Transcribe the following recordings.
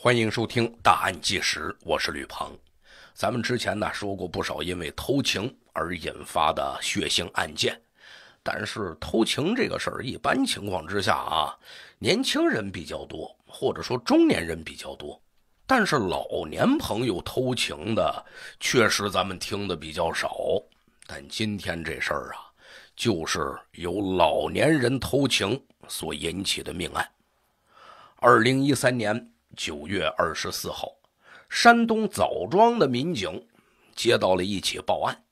欢迎收听《大案纪实》，我是吕鹏。咱们之前呢说过不少因为偷情而引发的血腥案件，但是偷情这个事儿，一般情况之下啊，年轻人比较多，或者说中年人比较多。但是老年朋友偷情的，确实咱们听的比较少。但今天这事儿啊，就是由老年人偷情所引起的命案。二零一三年。九月二十四号，山东枣庄的民警接到了一起报案，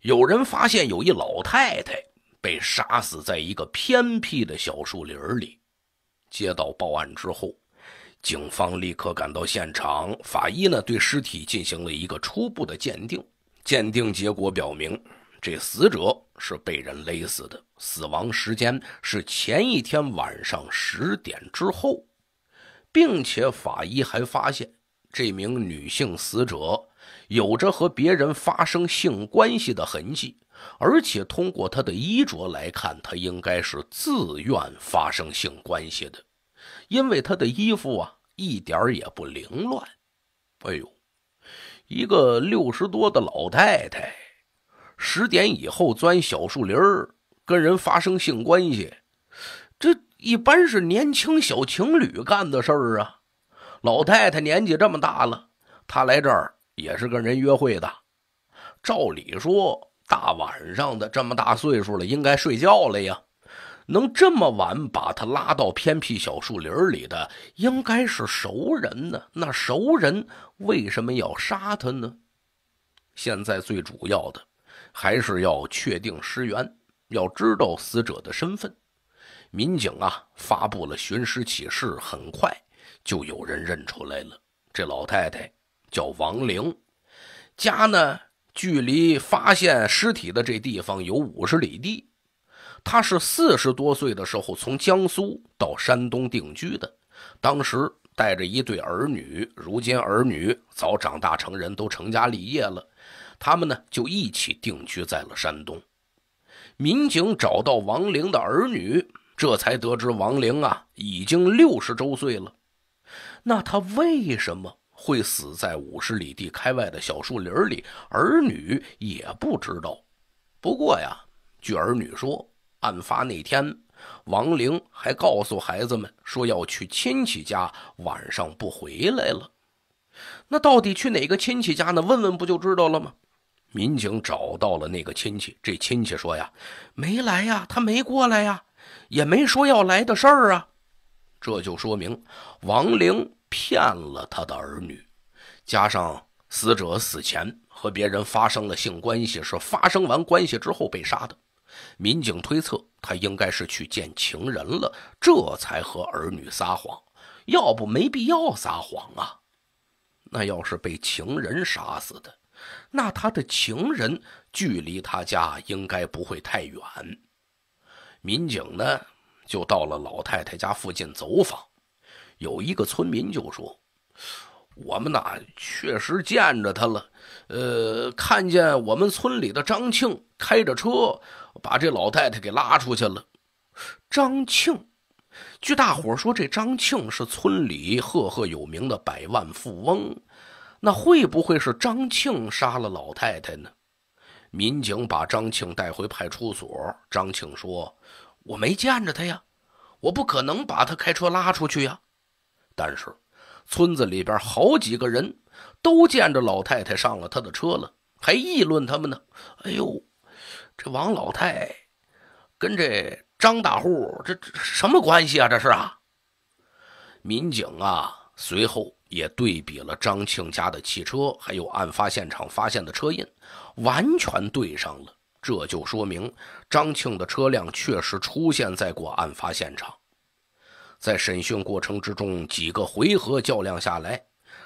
有人发现有一老太太被杀死在一个偏僻的小树林里。接到报案之后，警方立刻赶到现场，法医呢对尸体进行了一个初步的鉴定，鉴定结果表明，这死者是被人勒死的，死亡时间是前一天晚上十点之后。并且法医还发现，这名女性死者有着和别人发生性关系的痕迹，而且通过她的衣着来看，她应该是自愿发生性关系的，因为她的衣服啊一点也不凌乱。哎呦，一个六十多的老太太，十点以后钻小树林跟人发生性关系，这……一般是年轻小情侣干的事儿啊，老太太年纪这么大了，她来这儿也是跟人约会的。照理说，大晚上的，这么大岁数了，应该睡觉了呀。能这么晚把她拉到偏僻小树林里的，应该是熟人呢。那熟人为什么要杀她呢？现在最主要的还是要确定尸源，要知道死者的身份。民警啊发布了寻尸启事，很快就有人认出来了。这老太太叫王玲，家呢距离发现尸体的这地方有五十里地。她是四十多岁的时候从江苏到山东定居的，当时带着一对儿女。如今儿女早长大成人都成家立业了，他们呢就一起定居在了山东。民警找到王玲的儿女。这才得知王玲啊已经六十周岁了，那他为什么会死在五十里地开外的小树林里？儿女也不知道。不过呀，据儿女说，案发那天，王玲还告诉孩子们说要去亲戚家，晚上不回来了。那到底去哪个亲戚家呢？问问不就知道了吗？民警找到了那个亲戚，这亲戚说呀，没来呀，他没过来呀。也没说要来的事儿啊，这就说明王玲骗了他的儿女。加上死者死前和别人发生了性关系，是发生完关系之后被杀的。民警推测，他应该是去见情人了，这才和儿女撒谎。要不没必要撒谎啊。那要是被情人杀死的，那他的情人距离他家应该不会太远。民警呢，就到了老太太家附近走访。有一个村民就说：“我们呐确实见着他了，呃，看见我们村里的张庆开着车把这老太太给拉出去了。”张庆，据大伙说，这张庆是村里赫赫有名的百万富翁。那会不会是张庆杀了老太太呢？民警把张庆带回派出所。张庆说：“我没见着他呀，我不可能把他开车拉出去呀。”但是村子里边好几个人都见着老太太上了他的车了，还议论他们呢。哎呦，这王老太跟这张大户这什么关系啊？这是啊！民警啊，随后也对比了张庆家的汽车，还有案发现场发现的车印。完全对上了，这就说明张庆的车辆确实出现在过案发现场。在审讯过程之中，几个回合较量下来，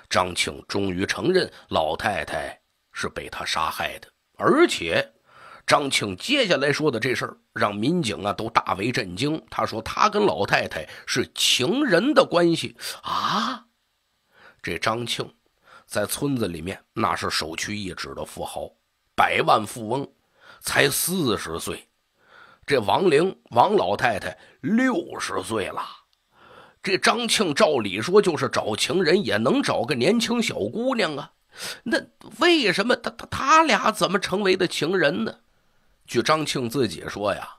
张庆终于承认老太太是被他杀害的。而且，张庆接下来说的这事儿让民警啊都大为震惊。他说他跟老太太是情人的关系啊！这张庆在村子里面那是首屈一指的富豪。百万富翁才四十岁，这王玲王老太太六十岁了。这张庆照理说就是找情人也能找个年轻小姑娘啊，那为什么他他他俩怎么成为的情人呢？据张庆自己说呀，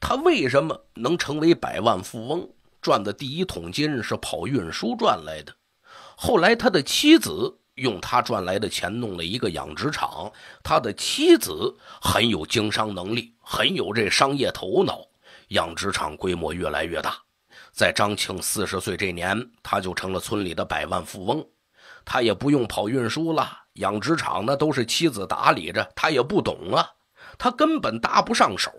他为什么能成为百万富翁？赚的第一桶金是跑运输赚来的，后来他的妻子。用他赚来的钱弄了一个养殖场，他的妻子很有经商能力，很有这商业头脑，养殖场规模越来越大。在张庆四十岁这年，他就成了村里的百万富翁。他也不用跑运输了，养殖场那都是妻子打理着，他也不懂啊，他根本搭不上手。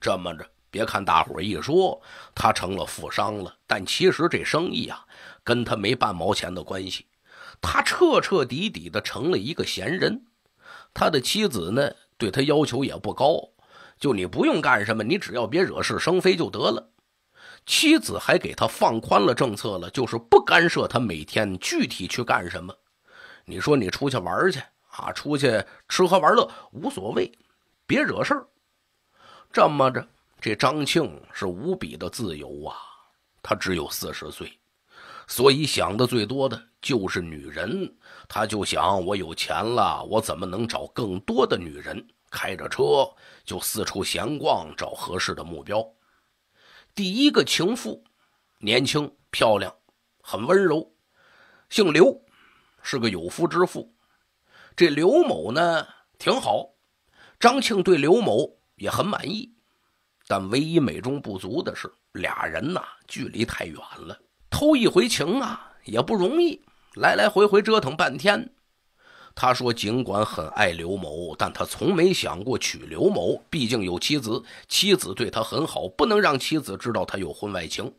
这么着，别看大伙一说他成了富商了，但其实这生意啊，跟他没半毛钱的关系。他彻彻底底的成了一个闲人，他的妻子呢对他要求也不高，就你不用干什么，你只要别惹是生非就得了。妻子还给他放宽了政策了，就是不干涉他每天具体去干什么。你说你出去玩去啊，出去吃喝玩乐无所谓，别惹事儿。这么着，这张庆是无比的自由啊。他只有四十岁，所以想的最多的。就是女人，他就想我有钱了，我怎么能找更多的女人？开着车就四处闲逛，找合适的目标。第一个情妇，年轻漂亮，很温柔，姓刘，是个有夫之妇。这刘某呢挺好，张庆对刘某也很满意，但唯一美中不足的是，俩人呐距离太远了，偷一回情啊也不容易。来来回回折腾半天，他说：“尽管很爱刘某，但他从没想过娶刘某。毕竟有妻子，妻子对他很好，不能让妻子知道他有婚外情。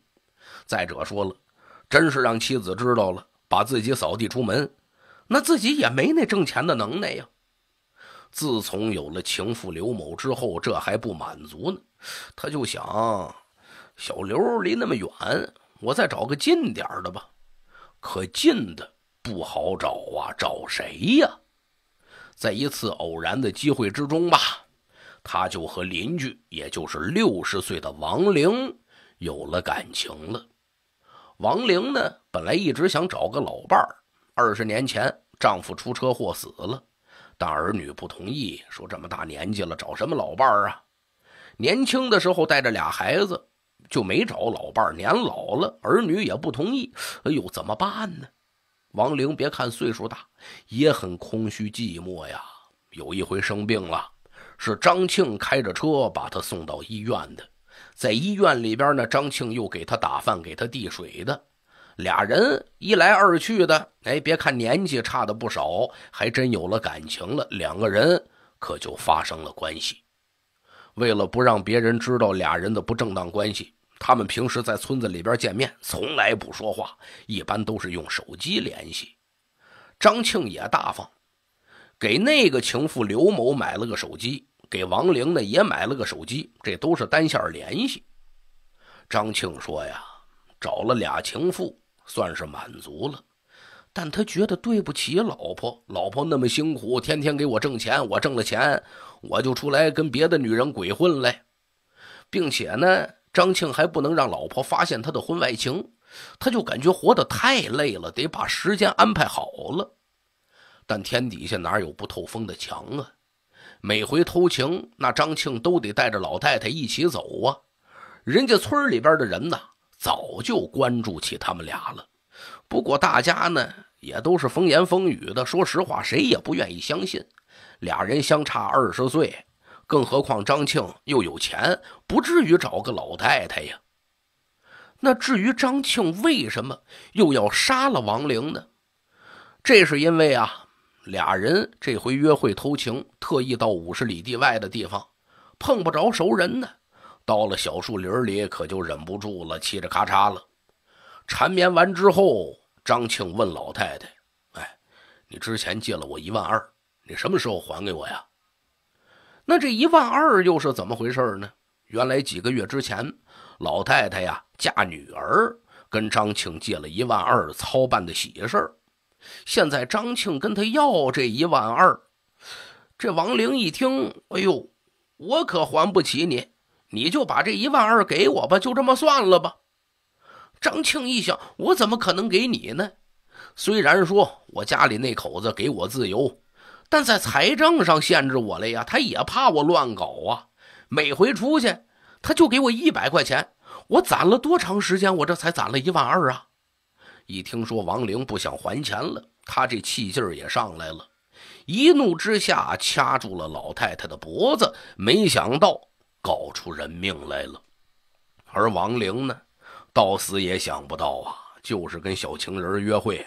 再者说了，真是让妻子知道了，把自己扫地出门，那自己也没那挣钱的能耐呀。自从有了情妇刘某之后，这还不满足呢。他就想，小刘离那么远，我再找个近点的吧。”可近的不好找啊，找谁呀？在一次偶然的机会之中吧，他就和邻居，也就是六十岁的王玲，有了感情了。王玲呢，本来一直想找个老伴儿，二十年前丈夫出车祸死了，但儿女不同意，说这么大年纪了，找什么老伴儿啊？年轻的时候带着俩孩子。就没找老伴年老了，儿女也不同意。哎呦，怎么办呢？王玲，别看岁数大，也很空虚寂寞呀。有一回生病了，是张庆开着车把他送到医院的。在医院里边呢，张庆又给他打饭、给他递水的。俩人一来二去的，哎，别看年纪差的不少，还真有了感情了。两个人可就发生了关系。为了不让别人知道俩人的不正当关系，他们平时在村子里边见面从来不说话，一般都是用手机联系。张庆也大方，给那个情妇刘某买了个手机，给王玲呢也买了个手机，这都是单线联系。张庆说呀，找了俩情妇算是满足了，但他觉得对不起老婆，老婆那么辛苦，天天给我挣钱，我挣了钱。我就出来跟别的女人鬼混了，并且呢，张庆还不能让老婆发现他的婚外情，他就感觉活得太累了，得把时间安排好了。但天底下哪有不透风的墙啊？每回偷情，那张庆都得带着老太太一起走啊。人家村里边的人呢，早就关注起他们俩了。不过大家呢，也都是风言风语的。说实话，谁也不愿意相信。俩人相差二十岁，更何况张庆又有钱，不至于找个老太太呀。那至于张庆为什么又要杀了王玲呢？这是因为啊，俩人这回约会偷情，特意到五十里地外的地方，碰不着熟人呢。到了小树林里，可就忍不住了，嘁着咔嚓了。缠绵完之后，张庆问老太太：“哎，你之前借了我一万二。”你什么时候还给我呀？那这一万二又是怎么回事呢？原来几个月之前，老太太呀嫁女儿跟张庆借了一万二操办的喜事儿。现在张庆跟他要这一万二，这王玲一听，哎呦，我可还不起你，你就把这一万二给我吧，就这么算了吧。张庆一想，我怎么可能给你呢？虽然说我家里那口子给我自由。但在财政上限制我了呀，他也怕我乱搞啊。每回出去，他就给我一百块钱。我攒了多长时间？我这才攒了一万二啊！一听说王玲不想还钱了，他这气劲儿也上来了，一怒之下掐住了老太太的脖子，没想到搞出人命来了。而王玲呢，到死也想不到啊，就是跟小情人约会。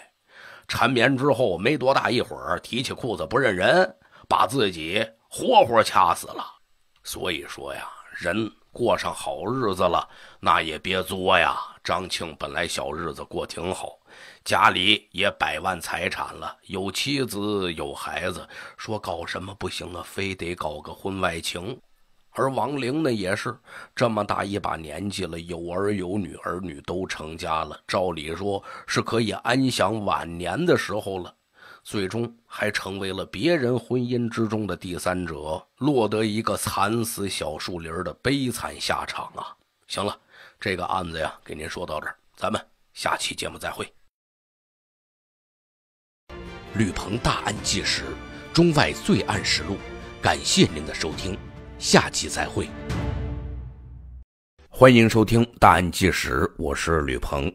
缠绵之后没多大一会儿，提起裤子不认人，把自己活活掐死了。所以说呀，人过上好日子了，那也别作呀。张庆本来小日子过挺好，家里也百万财产了，有妻子有孩子，说搞什么不行啊，非得搞个婚外情。而王玲呢，也是这么大一把年纪了，有儿有女，儿女都成家了。照理说是可以安享晚年的时候了，最终还成为了别人婚姻之中的第三者，落得一个惨死小树林的悲惨下场啊！行了，这个案子呀，给您说到这儿，咱们下期节目再会。吕鹏大案纪实，中外罪案实录，感谢您的收听。下期再会。欢迎收听《大案纪实》，我是吕鹏。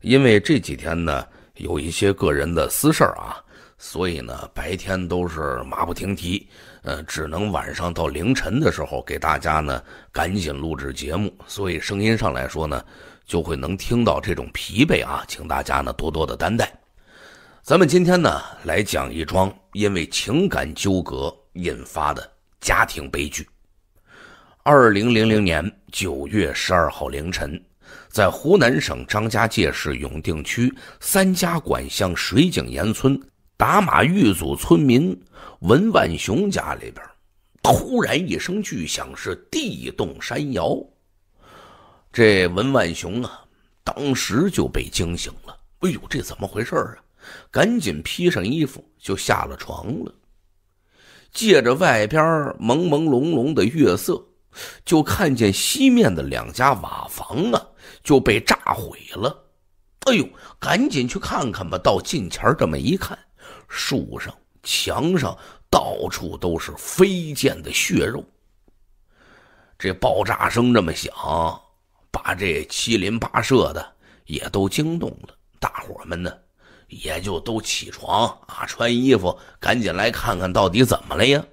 因为这几天呢有一些个人的私事儿啊，所以呢白天都是马不停蹄，呃，只能晚上到凌晨的时候给大家呢赶紧录制节目，所以声音上来说呢就会能听到这种疲惫啊，请大家呢多多的担待。咱们今天呢来讲一桩因为情感纠葛引发的家庭悲剧。二零零零年九月十二号凌晨，在湖南省张家界市永定区三家管乡水井岩村打马峪组村民文万雄家里边，突然一声巨响，是地动山摇。这文万雄啊，当时就被惊醒了。哎呦，这怎么回事啊？赶紧披上衣服就下了床了，借着外边朦朦胧胧的月色。就看见西面的两家瓦房啊，就被炸毁了。哎呦，赶紧去看看吧！到近前这么一看，树上、墙上到处都是飞溅的血肉。这爆炸声这么响，把这七邻八舍的也都惊动了。大伙们呢，也就都起床啊，穿衣服，赶紧来看看到底怎么了呀！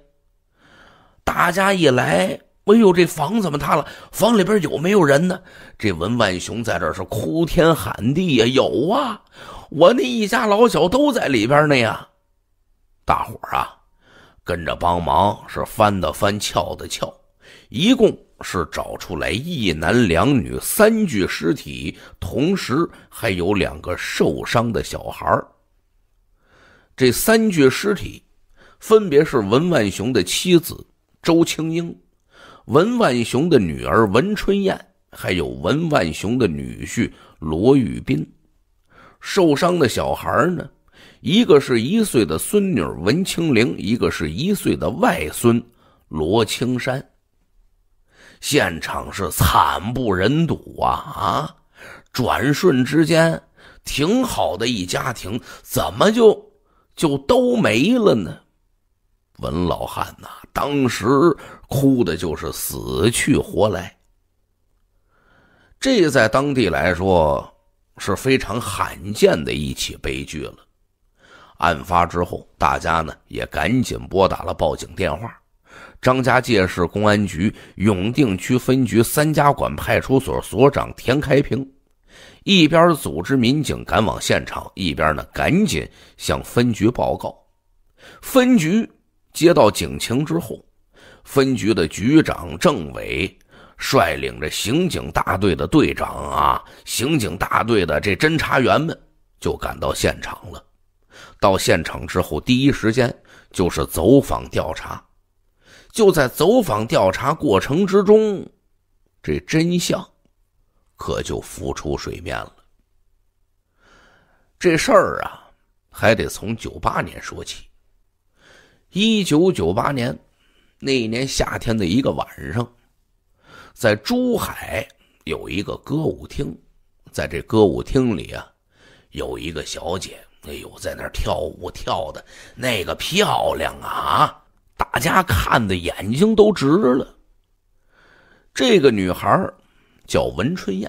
大家一来。哎呦，这房怎么塌了？房里边有没有人呢？这文万雄在这是哭天喊地呀！有啊，我那一家老小都在里边呢呀！大伙啊，跟着帮忙，是翻的翻，撬的撬，一共是找出来一男两女三具尸体，同时还有两个受伤的小孩这三具尸体，分别是文万雄的妻子周青英。文万雄的女儿文春燕，还有文万雄的女婿罗玉斌，受伤的小孩呢？一个是一岁的孙女文清玲，一个是一岁的外孙罗青山。现场是惨不忍睹啊啊！转瞬之间，挺好的一家庭，怎么就就都没了呢？文老汉呐。当时哭的就是死去活来，这在当地来说是非常罕见的一起悲剧了。案发之后，大家呢也赶紧拨打了报警电话。张家界市公安局永定区分局三家馆派出所所长田开平，一边组织民警赶往现场，一边呢赶紧向分局报告。分局。接到警情之后，分局的局长、政委率领着刑警大队的队长啊，刑警大队的这侦查员们就赶到现场了。到现场之后，第一时间就是走访调查。就在走访调查过程之中，这真相可就浮出水面了。这事儿啊，还得从九八年说起。一九九八年，那年夏天的一个晚上，在珠海有一个歌舞厅，在这歌舞厅里啊，有一个小姐，哎呦，在那跳舞跳的，那个漂亮啊！大家看的眼睛都直了。这个女孩叫文春燕，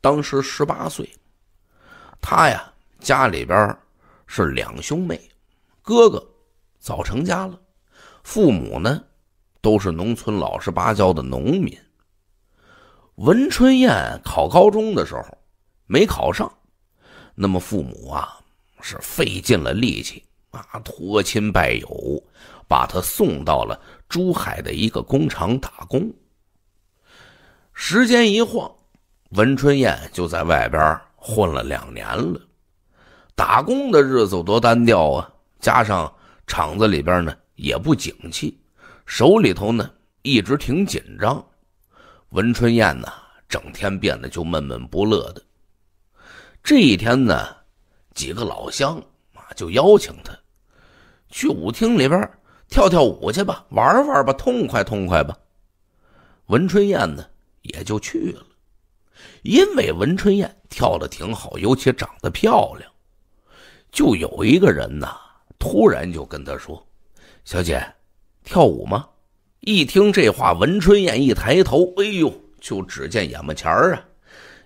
当时十八岁，她呀家里边是两兄妹，哥哥。早成家了，父母呢，都是农村老实巴交的农民。文春燕考高中的时候没考上，那么父母啊是费尽了力气啊，托亲拜友，把她送到了珠海的一个工厂打工。时间一晃，文春燕就在外边混了两年了，打工的日子多单调啊，加上。厂子里边呢也不景气，手里头呢一直挺紧张。文春燕呢整天变得就闷闷不乐的。这一天呢，几个老乡啊就邀请他去舞厅里边跳跳舞去吧，玩玩吧，痛快痛快吧。文春燕呢也就去了，因为文春燕跳的挺好，尤其长得漂亮，就有一个人呢。突然就跟他说：“小姐，跳舞吗？”一听这话，文春燕一抬头，哎呦，就只见眼巴前儿啊，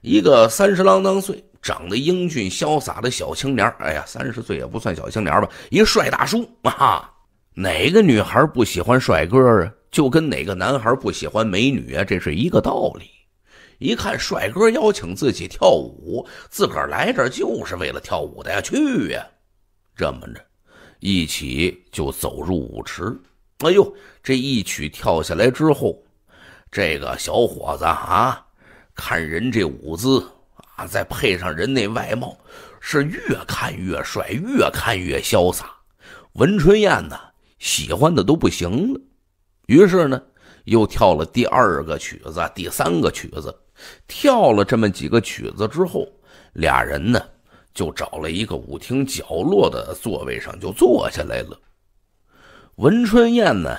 一个三十郎当岁、长得英俊潇洒的小青年哎呀，三十岁也不算小青年吧？一帅大叔啊！哪个女孩不喜欢帅哥啊？就跟哪个男孩不喜欢美女啊，这是一个道理。一看帅哥邀请自己跳舞，自个儿来这就是为了跳舞的呀，去呀！这么着。一起就走入舞池，哎呦，这一曲跳下来之后，这个小伙子啊，看人这舞姿啊，再配上人那外貌，是越看越帅，越看越潇洒。文春燕呢，喜欢的都不行了，于是呢，又跳了第二个曲子，第三个曲子，跳了这么几个曲子之后，俩人呢。就找了一个舞厅角落的座位上就坐下来了。文春燕呢，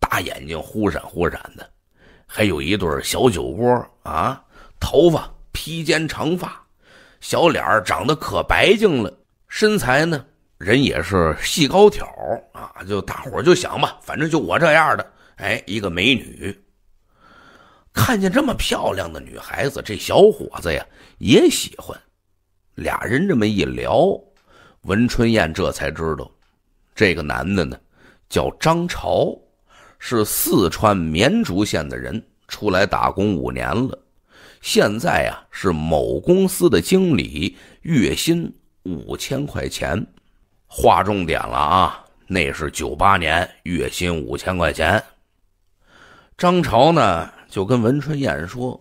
大眼睛忽闪忽闪的，还有一对小酒窝啊，头发披肩长发，小脸长得可白净了，身材呢，人也是细高挑啊。就大伙就想吧，反正就我这样的，哎，一个美女。看见这么漂亮的女孩子，这小伙子呀也喜欢。俩人这么一聊，文春燕这才知道，这个男的呢叫张朝，是四川绵竹县的人，出来打工五年了，现在啊是某公司的经理，月薪五千块钱。划重点了啊，那是九八年，月薪五千块钱。张朝呢就跟文春燕说：“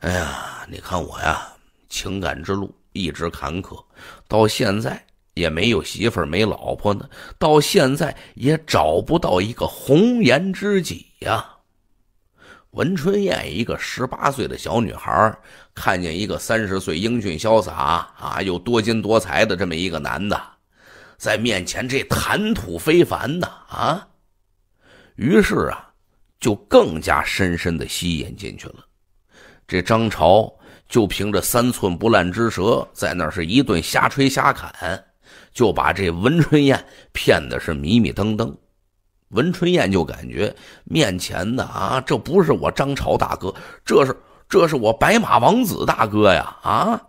哎呀，你看我呀，情感之路。”一直坎坷，到现在也没有媳妇儿、没老婆呢。到现在也找不到一个红颜知己呀。文春燕，一个十八岁的小女孩，看见一个三十岁英俊潇洒啊又多金多才的这么一个男的，在面前这谈吐非凡呐啊，于是啊，就更加深深的吸引进去了。这张朝。就凭着三寸不烂之舌，在那是一顿瞎吹瞎侃，就把这文春燕骗的是迷迷瞪瞪。文春燕就感觉面前的啊，这不是我张朝大哥，这是这是我白马王子大哥呀！啊，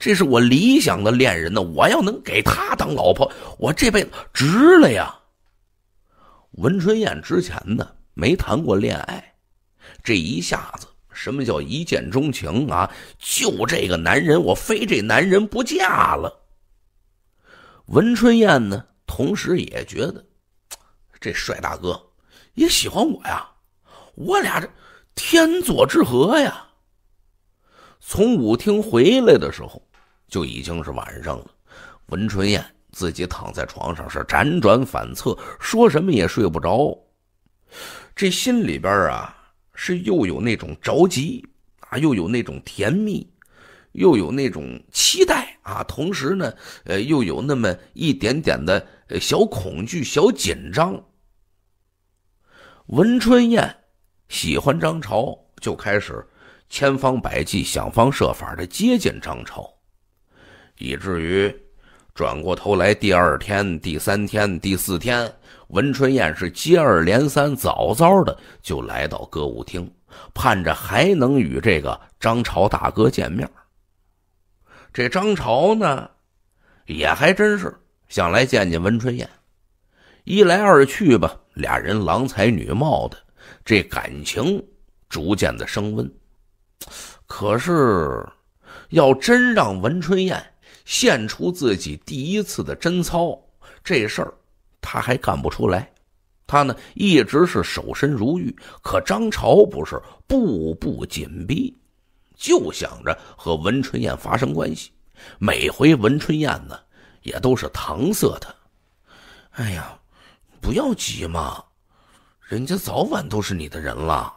这是我理想的恋人呢！我要能给他当老婆，我这辈子值了呀！文春燕之前呢没谈过恋爱，这一下子。什么叫一见钟情啊？就这个男人，我非这男人不嫁了。文春燕呢，同时也觉得，这帅大哥也喜欢我呀，我俩这天作之合呀。从舞厅回来的时候，就已经是晚上了。文春燕自己躺在床上，是辗转反侧，说什么也睡不着。这心里边啊。是又有那种着急啊，又有那种甜蜜，又有那种期待啊，同时呢，呃，又有那么一点点的小恐惧、小紧张。文春燕喜欢张朝，就开始千方百计、想方设法的接近张朝，以至于转过头来，第二天、第三天、第四天。文春燕是接二连三，早早的就来到歌舞厅，盼着还能与这个张朝大哥见面。这张朝呢，也还真是想来见见文春燕。一来二去吧，俩人郎才女貌的，这感情逐渐的升温。可是，要真让文春燕献出自己第一次的贞操，这事儿……他还干不出来，他呢一直是守身如玉。可张朝不是步步紧逼，就想着和文春燕发生关系。每回文春燕呢也都是搪塞他。哎呀，不要急嘛，人家早晚都是你的人了。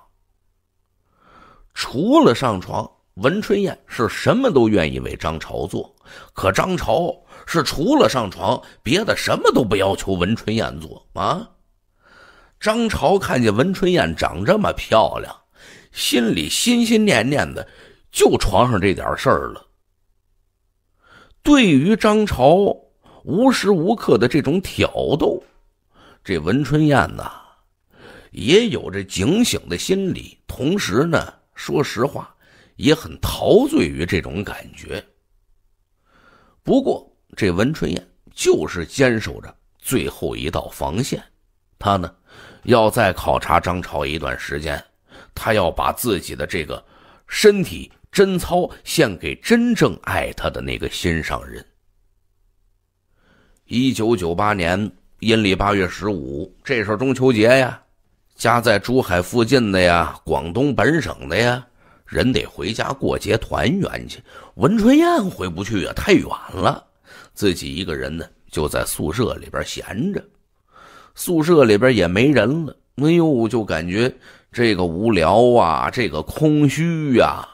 除了上床，文春燕是什么都愿意为张朝做。可张朝。是除了上床，别的什么都不要求文春燕做啊。张朝看见文春燕长这么漂亮，心里心心念念的就床上这点事儿了。对于张朝无时无刻的这种挑逗，这文春燕呐也有着警醒的心理，同时呢，说实话也很陶醉于这种感觉。不过。这文春燕就是坚守着最后一道防线，她呢，要再考察张朝一段时间，她要把自己的这个身体贞操献给真正爱她的那个心上人。一九九八年阴历八月十五，这时候中秋节呀，家在珠海附近的呀，广东本省的呀，人得回家过节团圆去。文春燕回不去呀，太远了。自己一个人呢，就在宿舍里边闲着，宿舍里边也没人了。哎呦，就感觉这个无聊啊，这个空虚呀。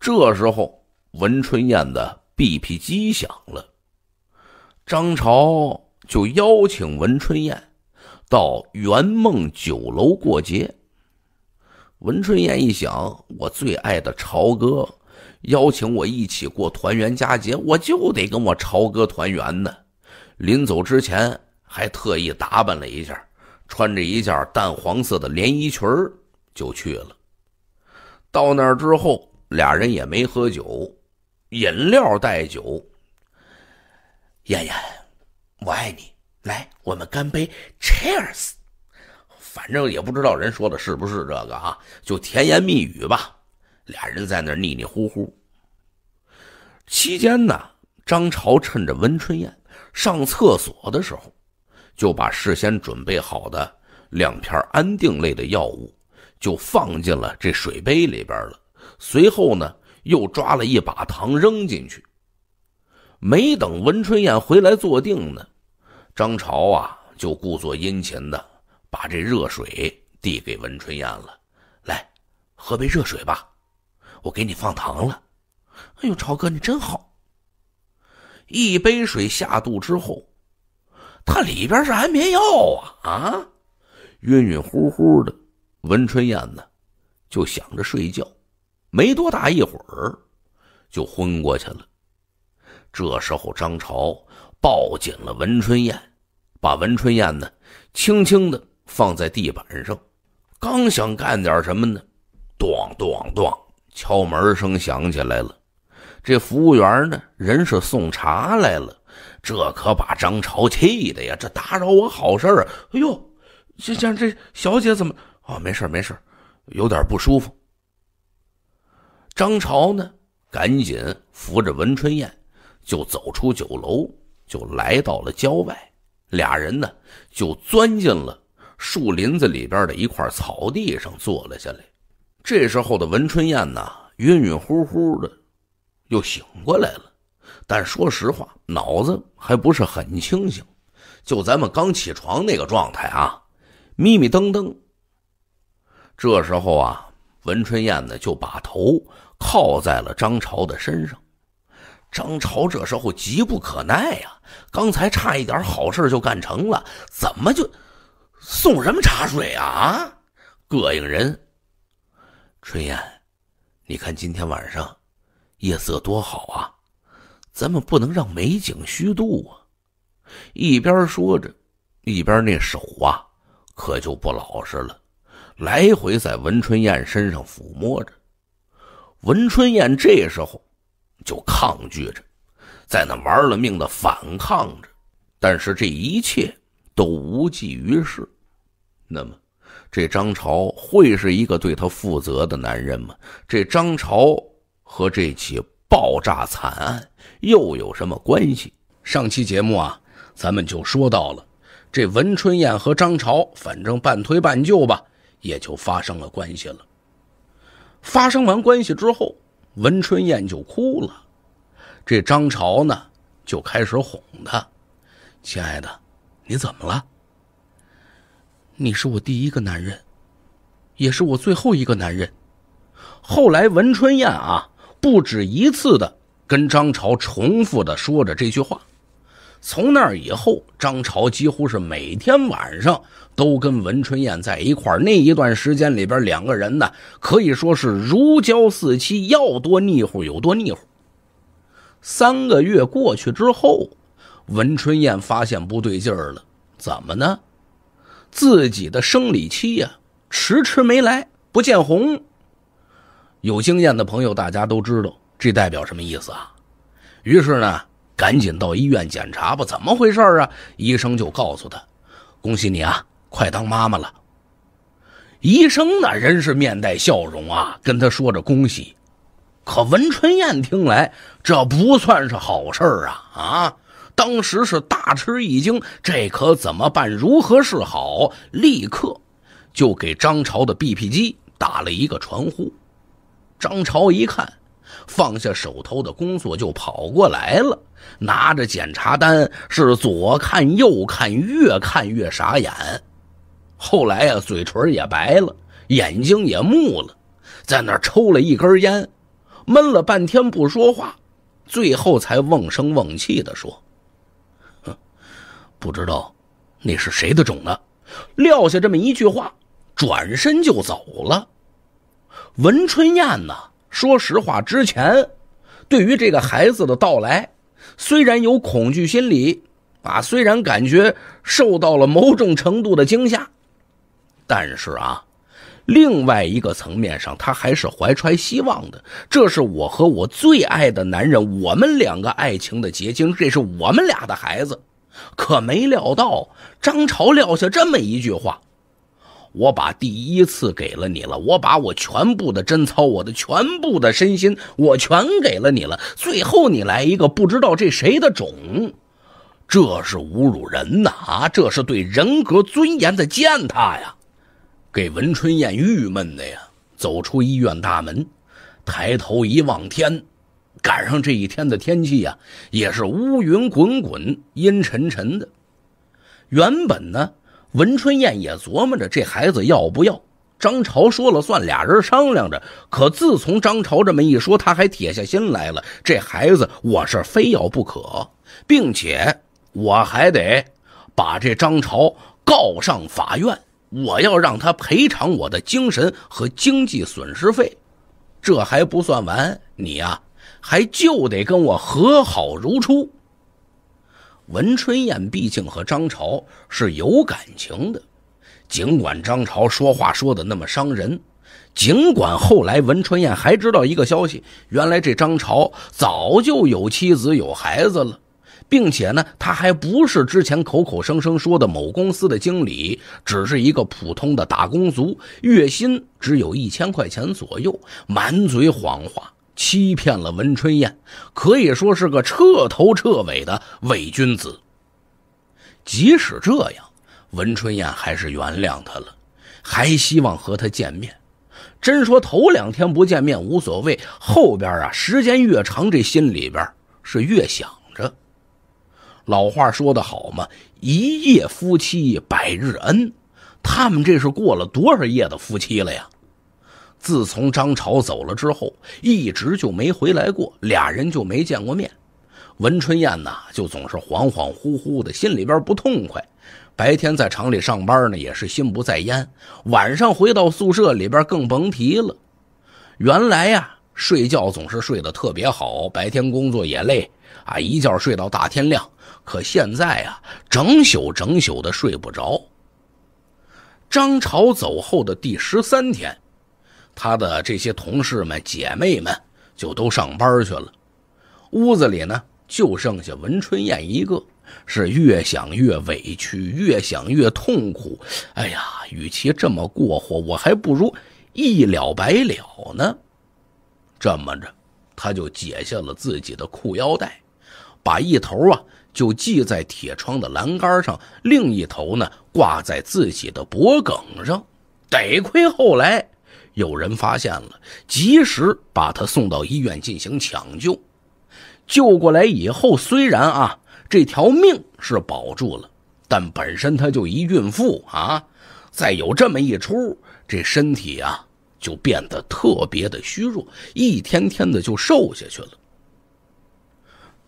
这时候，文春燕的 BP 机响了，张朝就邀请文春燕到圆梦酒楼过节。文春燕一想，我最爱的朝哥。邀请我一起过团圆佳节，我就得跟我朝哥团圆呢。临走之前还特意打扮了一下，穿着一件淡黄色的连衣裙就去了。到那儿之后，俩人也没喝酒，饮料代酒。燕燕，我爱你，来，我们干杯，Cheers！反正也不知道人说的是不是这个啊，就甜言蜜语吧。俩人在那腻腻乎乎。期间呢，张朝趁着温春燕上厕所的时候，就把事先准备好的两片安定类的药物就放进了这水杯里边了。随后呢，又抓了一把糖扔进去。没等温春燕回来坐定呢，张朝啊就故作殷勤的把这热水递给温春燕了：“来，喝杯热水吧。”我给你放糖了，哎呦，朝哥，你真好！一杯水下肚之后，它里边是安眠药啊啊！晕晕乎乎的，文春燕呢，就想着睡觉，没多大一会儿，就昏过去了。这时候，张朝抱紧了文春燕，把文春燕呢轻轻的放在地板上，刚想干点什么呢，咚咚咚！敲门声响起来了，这服务员呢，人是送茶来了，这可把张朝气的呀！这打扰我好事啊！哎呦，这像这小姐怎么？哦，没事没事有点不舒服。张朝呢，赶紧扶着文春燕，就走出酒楼，就来到了郊外，俩人呢就钻进了树林子里边的一块草地上坐了下来。这时候的文春燕呢，晕晕乎乎的，又醒过来了，但说实话，脑子还不是很清醒，就咱们刚起床那个状态啊，迷迷瞪瞪。这时候啊，文春燕呢就把头靠在了张朝的身上，张朝这时候急不可耐呀，刚才差一点好事就干成了，怎么就送什么茶水啊，膈应人。春燕，你看今天晚上夜色多好啊！咱们不能让美景虚度啊！一边说着，一边那手啊，可就不老实了，来回在文春燕身上抚摸着。文春燕这时候就抗拒着，在那玩了命的反抗着，但是这一切都无济于事。那么。这张朝会是一个对他负责的男人吗？这张朝和这起爆炸惨案又有什么关系？上期节目啊，咱们就说到了，这文春燕和张朝反正半推半就吧，也就发生了关系了。发生完关系之后，文春燕就哭了，这张朝呢就开始哄她：“亲爱的，你怎么了？”你是我第一个男人，也是我最后一个男人。后来文春燕啊，不止一次的跟张朝重复的说着这句话。从那以后，张朝几乎是每天晚上都跟文春燕在一块那一段时间里边，两个人呢可以说是如胶似漆，要多腻乎有多腻乎。三个月过去之后，文春燕发现不对劲儿了，怎么呢？自己的生理期呀，迟迟没来，不见红。有经验的朋友，大家都知道这代表什么意思啊？于是呢，赶紧到医院检查吧，怎么回事啊？医生就告诉他：“恭喜你啊，快当妈妈了。”医生那人是面带笑容啊，跟他说着恭喜。可文春燕听来，这不算是好事啊啊！当时是大吃一惊，这可怎么办？如何是好？立刻就给张朝的 BP 机打了一个传呼。张朝一看，放下手头的工作就跑过来了，拿着检查单是左看右看，越看越傻眼。后来呀，嘴唇也白了，眼睛也木了，在那抽了一根烟，闷了半天不说话，最后才瓮声瓮气地说。不知道那是谁的种呢？撂下这么一句话，转身就走了。文春燕呢？说实话，之前对于这个孩子的到来，虽然有恐惧心理，啊，虽然感觉受到了某种程度的惊吓，但是啊，另外一个层面上，她还是怀揣希望的。这是我和我最爱的男人，我们两个爱情的结晶，这是我们俩的孩子。可没料到，张朝撂下这么一句话：“我把第一次给了你了，我把我全部的贞操、我的全部的身心，我全给了你了。最后你来一个不知道这谁的种，这是侮辱人呐！啊，这是对人格尊严的践踏呀！”给文春燕郁闷的呀，走出医院大门，抬头一望天。赶上这一天的天气呀，也是乌云滚滚、阴沉沉的。原本呢，文春燕也琢磨着这孩子要不要，张朝说了算，俩人商量着。可自从张朝这么一说，他还铁下心来了，这孩子我是非要不可，并且我还得把这张朝告上法院，我要让他赔偿我的精神和经济损失费。这还不算完，你呀。还就得跟我和好如初。文春燕毕竟和张朝是有感情的，尽管张朝说话说的那么伤人，尽管后来文春燕还知道一个消息，原来这张朝早就有妻子有孩子了，并且呢，他还不是之前口口声声说的某公司的经理，只是一个普通的打工族，月薪只有一千块钱左右，满嘴谎话。欺骗了文春燕，可以说是个彻头彻尾的伪君子。即使这样，文春燕还是原谅他了，还希望和他见面。真说头两天不见面无所谓，后边啊，时间越长，这心里边是越想着。老话说得好嘛，“一夜夫妻百日恩”，他们这是过了多少夜的夫妻了呀？自从张朝走了之后，一直就没回来过，俩人就没见过面。文春燕呢，就总是恍恍惚惚的，心里边不痛快。白天在厂里上班呢，也是心不在焉；晚上回到宿舍里边，更甭提了。原来呀，睡觉总是睡得特别好，白天工作也累，啊，一觉睡到大天亮。可现在啊，整宿整宿的睡不着。张朝走后的第十三天。他的这些同事们、姐妹们就都上班去了，屋子里呢就剩下文春燕一个，是越想越委屈，越想越痛苦。哎呀，与其这么过活，我还不如一了百了呢。这么着，他就解下了自己的裤腰带，把一头啊就系在铁窗的栏杆上，另一头呢挂在自己的脖梗上。得亏后来。有人发现了，及时把他送到医院进行抢救。救过来以后，虽然啊这条命是保住了，但本身他就一孕妇啊，再有这么一出，这身体啊就变得特别的虚弱，一天天的就瘦下去了。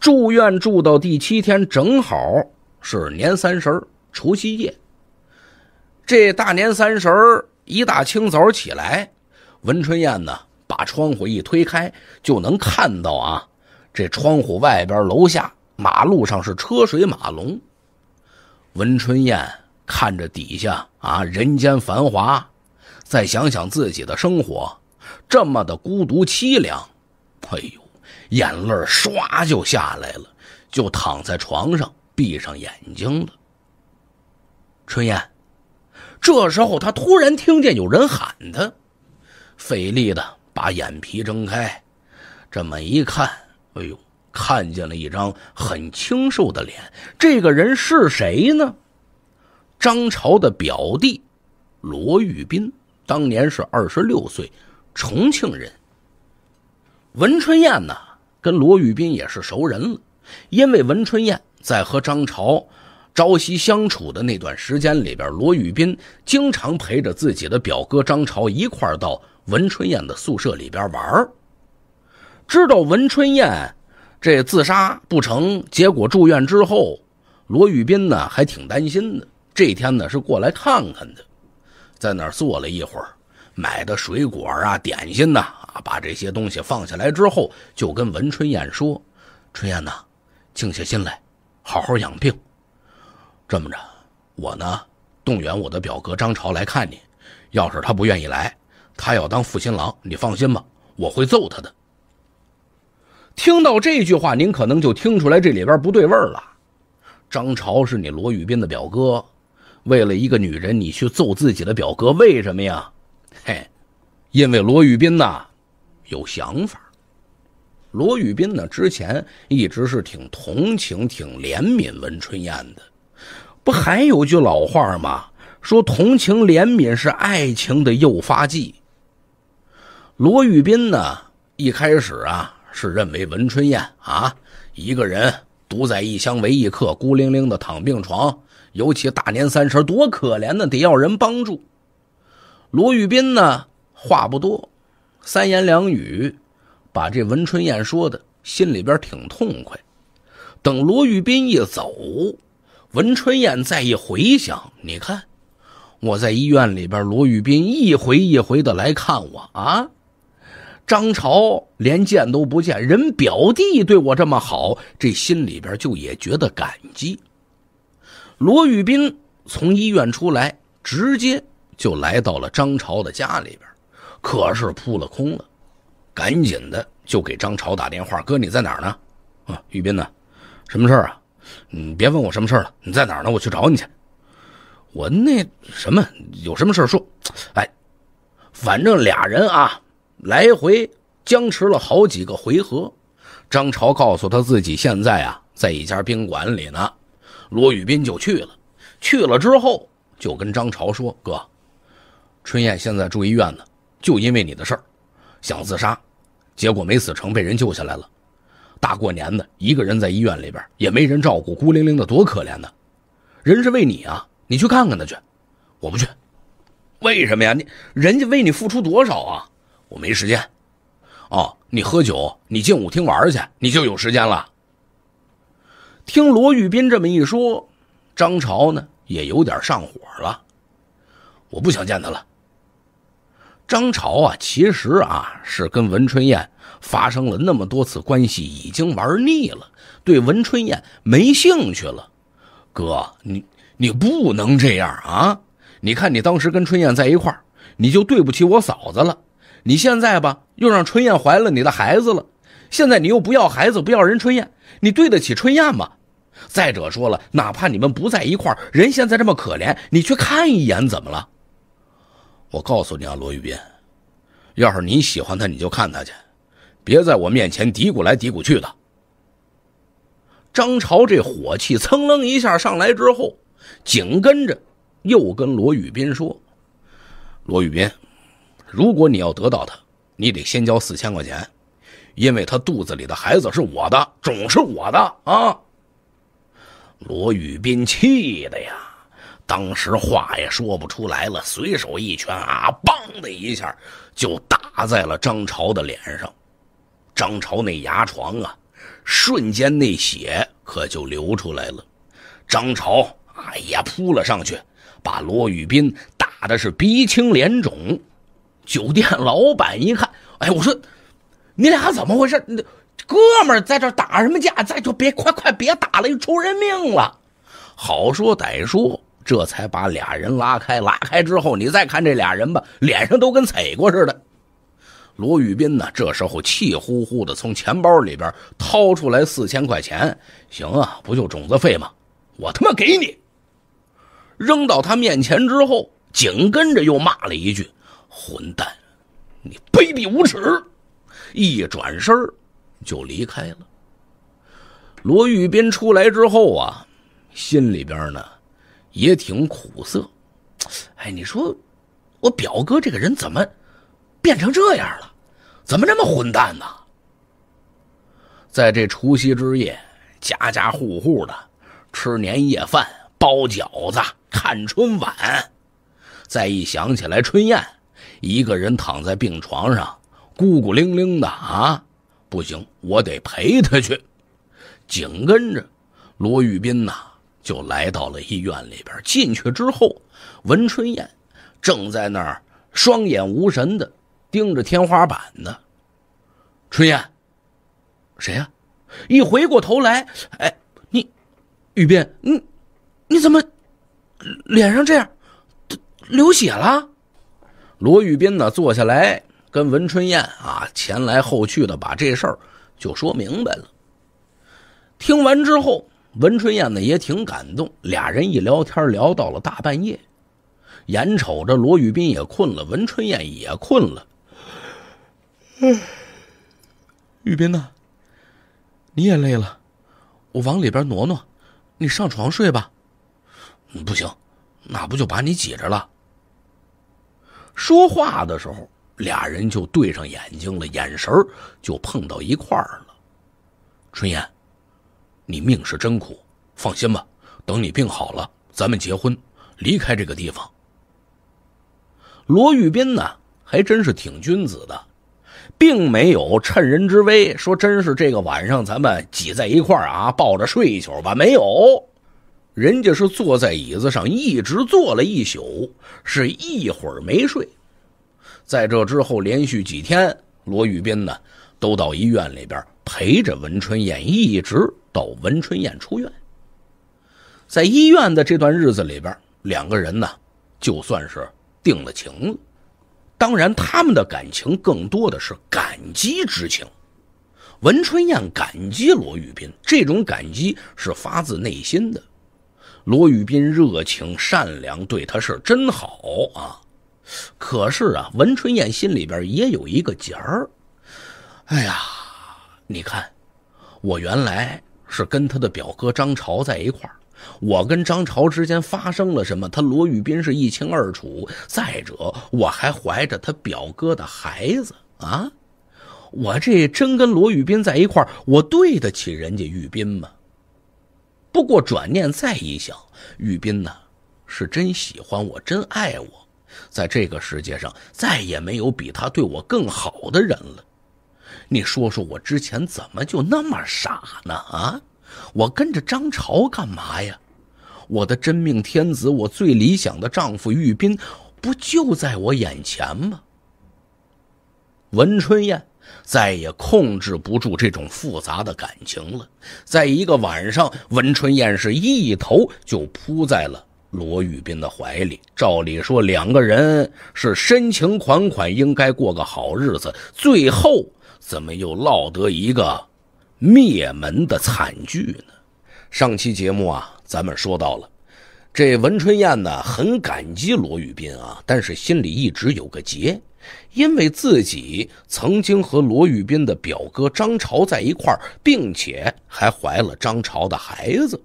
住院住到第七天，正好是年三十除夕夜。这大年三十儿。一大清早起来，文春燕呢，把窗户一推开，就能看到啊，这窗户外边楼下马路上是车水马龙。文春燕看着底下啊，人间繁华，再想想自己的生活，这么的孤独凄凉，哎呦，眼泪唰就下来了，就躺在床上闭上眼睛了。春燕。这时候，他突然听见有人喊他，费力的把眼皮睁开，这么一看，哎呦，看见了一张很清瘦的脸。这个人是谁呢？张朝的表弟罗玉斌，当年是二十六岁，重庆人。文春燕呢，跟罗玉斌也是熟人了，因为文春燕在和张朝朝夕相处的那段时间里边，罗宇斌经常陪着自己的表哥张朝一块儿到文春燕的宿舍里边玩儿。知道文春燕这自杀不成，结果住院之后，罗宇斌呢还挺担心的。这天呢是过来看看的，在那儿坐了一会儿，买的水果啊、点心呐啊，把这些东西放下来之后，就跟文春燕说：“春燕呐，静下心来，好好养病。”这么着，我呢动员我的表哥张朝来看你。要是他不愿意来，他要当负心郎，你放心吧，我会揍他的。听到这句话，您可能就听出来这里边不对味儿了。张朝是你罗宇斌的表哥，为了一个女人，你去揍自己的表哥，为什么呀？嘿，因为罗宇斌呐有想法。罗宇斌呢之前一直是挺同情、挺怜悯文春燕的。不还有句老话吗？说同情怜悯是爱情的诱发剂。罗玉斌呢，一开始啊是认为文春燕啊一个人独在异乡为异客，孤零零的躺病床，尤其大年三十多可怜呢，得要人帮助。罗玉斌呢话不多，三言两语，把这文春燕说的心里边挺痛快。等罗玉斌一走。文春燕再一回想，你看，我在医院里边，罗玉斌一回一回的来看我啊，张朝连见都不见，人表弟对我这么好，这心里边就也觉得感激。罗玉斌从医院出来，直接就来到了张朝的家里边，可是扑了空了，赶紧的就给张朝打电话：“哥，你在哪儿呢？啊，玉斌呢？什么事儿啊？”你别问我什么事了，你在哪儿呢？我去找你去。我那什么，有什么事说。哎，反正俩人啊，来回僵持了好几个回合。张朝告诉他自己现在啊，在一家宾馆里呢。罗宇斌就去了，去了之后就跟张朝说：“哥，春燕现在住医院呢，就因为你的事儿，想自杀，结果没死成，被人救下来了。”大过年的，一个人在医院里边也没人照顾，孤零零的多可怜呢。人是为你啊，你去看看他去。我不去，为什么呀？你人家为你付出多少啊？我没时间。哦，你喝酒，你进舞厅玩去，你就有时间了。听罗玉斌这么一说，张朝呢也有点上火了。我不想见他了。张朝啊，其实啊是跟文春燕。发生了那么多次关系，已经玩腻了，对文春燕没兴趣了。哥，你你不能这样啊！你看你当时跟春燕在一块儿，你就对不起我嫂子了。你现在吧，又让春燕怀了你的孩子了。现在你又不要孩子，不要人，春燕，你对得起春燕吗？再者说了，哪怕你们不在一块儿，人现在这么可怜，你去看一眼怎么了？我告诉你啊，罗玉斌，要是你喜欢她，你就看她去。别在我面前嘀咕来嘀咕去的，张朝这火气蹭楞一下上来之后，紧跟着又跟罗宇斌说：“罗宇斌，如果你要得到他，你得先交四千块钱，因为他肚子里的孩子是我的种，是我的啊！”罗宇斌气的呀，当时话也说不出来了，随手一拳啊，梆的一下就打在了张朝的脸上。张朝那牙床啊，瞬间那血可就流出来了。张朝哎呀，扑了上去，把罗宇斌打的是鼻青脸肿。酒店老板一看，哎，我说你俩怎么回事？哥们儿在这打什么架？再就别快快别打了，出人命了。好说歹说，这才把俩人拉开。拉开之后，你再看这俩人吧，脸上都跟踩过似的。罗玉斌呢？这时候气呼呼的从钱包里边掏出来四千块钱，行啊，不就种子费吗？我他妈给你扔到他面前之后，紧跟着又骂了一句：“混蛋，你卑鄙无耻！”一转身就离开了。罗玉斌出来之后啊，心里边呢也挺苦涩。哎，你说我表哥这个人怎么？变成这样了，怎么这么混蛋呢？在这除夕之夜，家家户户的吃年夜饭、包饺子、看春晚，再一想起来春燕，一个人躺在病床上，孤孤零零的啊！不行，我得陪她去。紧跟着，罗玉斌呐就来到了医院里边。进去之后，文春燕正在那儿，双眼无神的。盯着天花板呢。春燕，谁呀？一回过头来，哎，你，玉斌，你，你怎么脸上这样，流血了？罗玉斌呢，坐下来跟文春燕啊，前来后去的把这事儿就说明白了。听完之后，文春燕呢也挺感动，俩人一聊天聊到了大半夜，眼瞅着罗玉斌也困了，文春燕也困了。玉斌呢？你也累了，我往里边挪挪，你上床睡吧。不行，那不就把你挤着了。说话的时候，俩人就对上眼睛了，眼神就碰到一块儿了。春燕，你命是真苦，放心吧，等你病好了，咱们结婚，离开这个地方。罗玉斌呢，还真是挺君子的。并没有趁人之危，说真是这个晚上咱们挤在一块儿啊，抱着睡一宿吧。没有，人家是坐在椅子上一直坐了一宿，是一会儿没睡。在这之后，连续几天，罗玉斌呢都到医院里边陪着文春燕，一直到文春燕出院。在医院的这段日子里边，两个人呢就算是定了情了。当然，他们的感情更多的是感激之情。文春燕感激罗玉斌，这种感激是发自内心的。罗玉斌热情善良，对他事真好啊。可是啊，文春燕心里边也有一个结儿。哎呀，你看，我原来是跟他的表哥张朝在一块儿。我跟张朝之间发生了什么？他罗玉斌是一清二楚。再者，我还怀着他表哥的孩子啊！我这真跟罗玉斌在一块我对得起人家玉斌吗？不过转念再一想，玉斌呢，是真喜欢我，真爱我，在这个世界上再也没有比他对我更好的人了。你说说我之前怎么就那么傻呢？啊！我跟着张朝干嘛呀？我的真命天子，我最理想的丈夫玉斌，不就在我眼前吗？文春燕再也控制不住这种复杂的感情了，在一个晚上，文春燕是一头就扑在了罗玉斌的怀里。照理说，两个人是深情款款，应该过个好日子，最后怎么又落得一个？灭门的惨剧呢？上期节目啊，咱们说到了，这文春燕呢很感激罗玉斌啊，但是心里一直有个结，因为自己曾经和罗玉斌的表哥张朝在一块，并且还怀了张朝的孩子。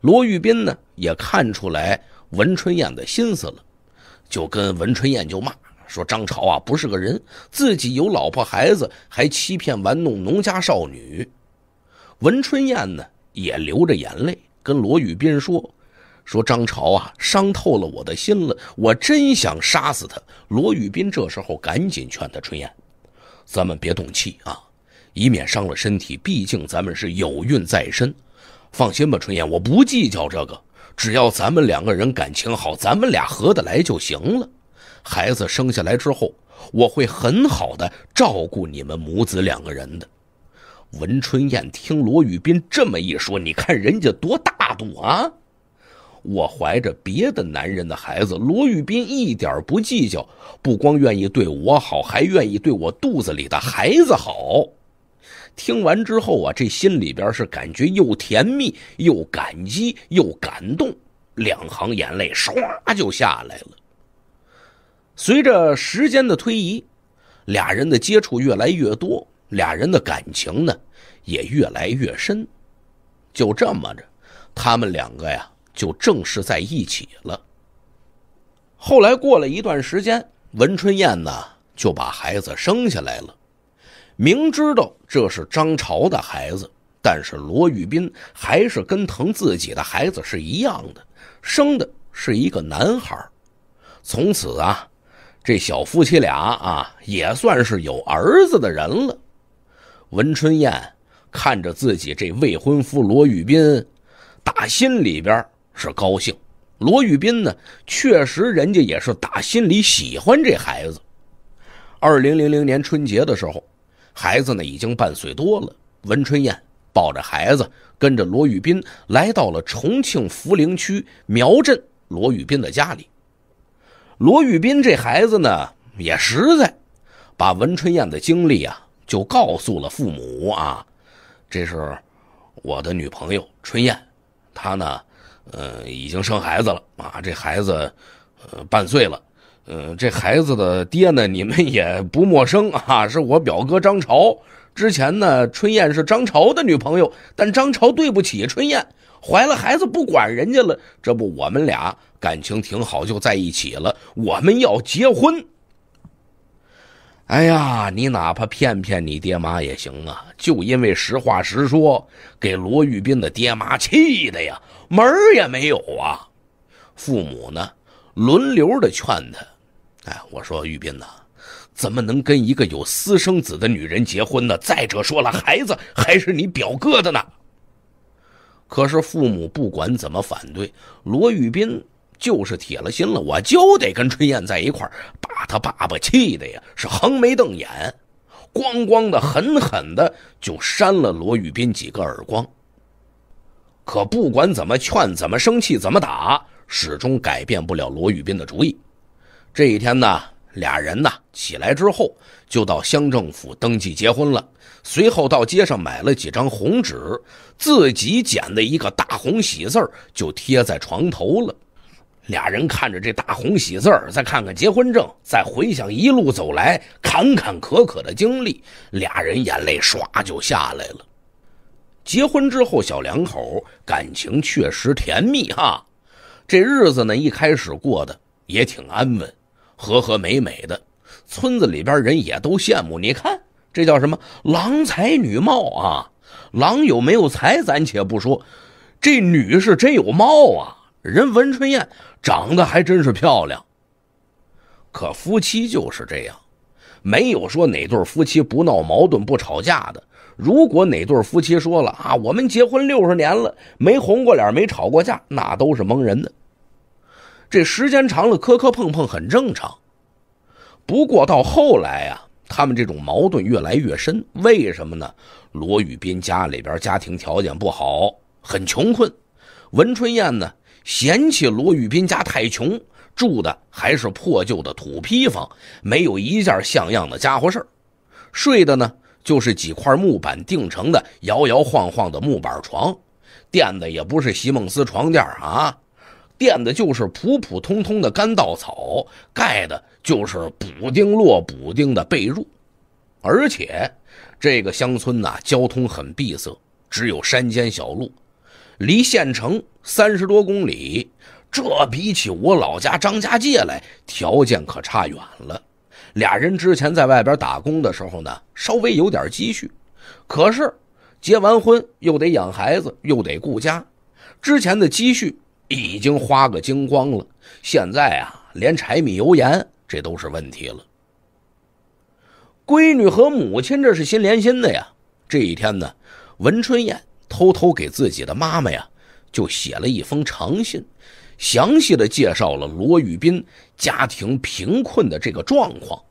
罗玉斌呢也看出来文春燕的心思了，就跟文春燕就骂。说张朝啊，不是个人，自己有老婆孩子，还欺骗玩弄农家少女，文春燕呢也流着眼泪跟罗宇斌说：“说张朝啊，伤透了我的心了，我真想杀死他。”罗宇斌这时候赶紧劝他：“春燕，咱们别动气啊，以免伤了身体。毕竟咱们是有孕在身，放心吧，春燕，我不计较这个，只要咱们两个人感情好，咱们俩合得来就行了。”孩子生下来之后，我会很好的照顾你们母子两个人的。文春燕听罗宇斌这么一说，你看人家多大度啊！我怀着别的男人的孩子，罗宇斌一点不计较，不光愿意对我好，还愿意对我肚子里的孩子好。听完之后啊，这心里边是感觉又甜蜜又感激又感动，两行眼泪唰就下来了。随着时间的推移，俩人的接触越来越多，俩人的感情呢也越来越深。就这么着，他们两个呀就正式在一起了。后来过了一段时间，文春燕呢就把孩子生下来了。明知道这是张潮的孩子，但是罗玉斌还是跟疼自己的孩子是一样的，生的是一个男孩。从此啊。这小夫妻俩啊，也算是有儿子的人了。文春燕看着自己这未婚夫罗玉斌，打心里边是高兴。罗玉斌呢，确实人家也是打心里喜欢这孩子。二零零零年春节的时候，孩子呢已经半岁多了。文春燕抱着孩子，跟着罗玉斌来到了重庆涪陵区苗镇罗玉斌的家里。罗玉斌这孩子呢，也实在，把文春燕的经历啊，就告诉了父母啊。这是我的女朋友春燕，她呢，呃，已经生孩子了啊。这孩子，呃，半岁了。嗯，这孩子的爹呢，你们也不陌生啊，是我表哥张朝。之前呢，春燕是张朝的女朋友，但张朝对不起春燕。怀了孩子不管人家了，这不我们俩感情挺好就在一起了，我们要结婚。哎呀，你哪怕骗骗你爹妈也行啊，就因为实话实说，给罗玉斌的爹妈气的呀，门儿也没有啊。父母呢，轮流的劝他，哎，我说玉斌呐，怎么能跟一个有私生子的女人结婚呢？再者说了，孩子还是你表哥的呢。可是父母不管怎么反对，罗玉斌就是铁了心了，我就得跟春燕在一块儿。把他爸爸气的呀，是横眉瞪眼，咣咣的狠狠的就扇了罗玉斌几个耳光。可不管怎么劝，怎么生气，怎么打，始终改变不了罗玉斌的主意。这一天呢，俩人呢起来之后，就到乡政府登记结婚了。随后到街上买了几张红纸，自己剪的一个大红喜字儿就贴在床头了。俩人看着这大红喜字儿，再看看结婚证，再回想一路走来坎坎坷坷的经历，俩人眼泪唰就下来了。结婚之后，小两口感情确实甜蜜哈。这日子呢，一开始过得也挺安稳，和和美美的，村子里边人也都羡慕。你看。这叫什么？郎才女貌啊！郎有没有才，暂且不说，这女是真有貌啊。人文春燕长得还真是漂亮。可夫妻就是这样，没有说哪对夫妻不闹矛盾、不吵架的。如果哪对夫妻说了啊，我们结婚六十年了，没红过脸，没吵过架，那都是蒙人的。这时间长了，磕磕碰碰很正常。不过到后来呀。他们这种矛盾越来越深，为什么呢？罗宇斌家里边家庭条件不好，很穷困。文春燕呢嫌弃罗宇斌家太穷，住的还是破旧的土坯房，没有一件像样的家伙事睡的呢就是几块木板定成的摇摇晃晃的木板床，垫的也不是席梦思床垫啊，垫的就是普普通通的干稻草盖的。就是补丁摞补丁的被褥，而且，这个乡村呐，交通很闭塞，只有山间小路，离县城三十多公里。这比起我老家张家界来，条件可差远了。俩人之前在外边打工的时候呢，稍微有点积蓄，可是，结完婚又得养孩子，又得顾家，之前的积蓄已经花个精光了。现在啊，连柴米油盐。这都是问题了。闺女和母亲这是心连心的呀。这一天呢，文春燕偷偷给自己的妈妈呀就写了一封长信，详细的介绍了罗宇斌家庭贫困的这个状况。